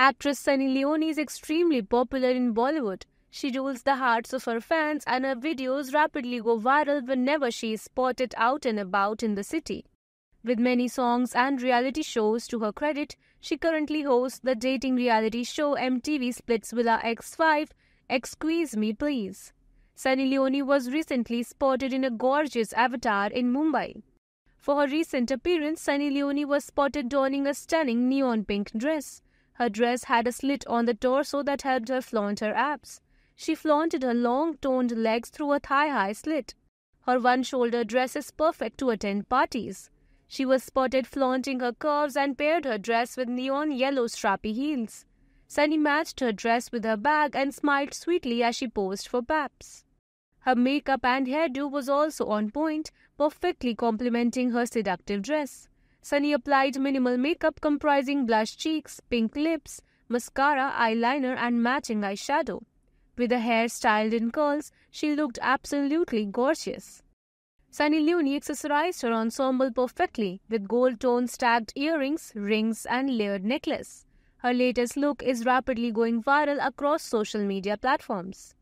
Actress Sunny Leone is extremely popular in Bollywood. She rules the hearts of her fans and her videos rapidly go viral whenever she is spotted out and about in the city. With many songs and reality shows to her credit, she currently hosts the dating reality show MTV Villa X5, Excuse Me Please. Sunny Leone was recently spotted in a gorgeous avatar in Mumbai. For her recent appearance, Sunny Leone was spotted donning a stunning neon pink dress. Her dress had a slit on the torso that helped her flaunt her abs. She flaunted her long, toned legs through a thigh-high slit. Her one-shoulder dress is perfect to attend parties. She was spotted flaunting her curves and paired her dress with neon yellow strappy heels. Sunny matched her dress with her bag and smiled sweetly as she posed for Paps. Her makeup and hairdo was also on point, perfectly complementing her seductive dress. Sunny applied minimal makeup comprising blush cheeks, pink lips, mascara, eyeliner, and matching eyeshadow. With her hair styled in curls, she looked absolutely gorgeous. Sunny Leone accessorized her ensemble perfectly with gold toned stacked earrings, rings, and layered necklace. Her latest look is rapidly going viral across social media platforms.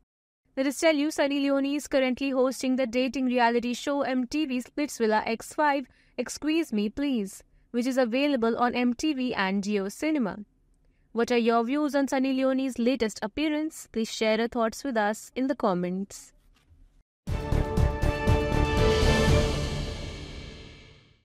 Let us tell you, Sunny Leone is currently hosting the dating reality show MTV's Splitsvilla X5, Excuse Me Please, which is available on MTV and Geo Cinema. What are your views on Sunny Leone's latest appearance? Please share your thoughts with us in the comments.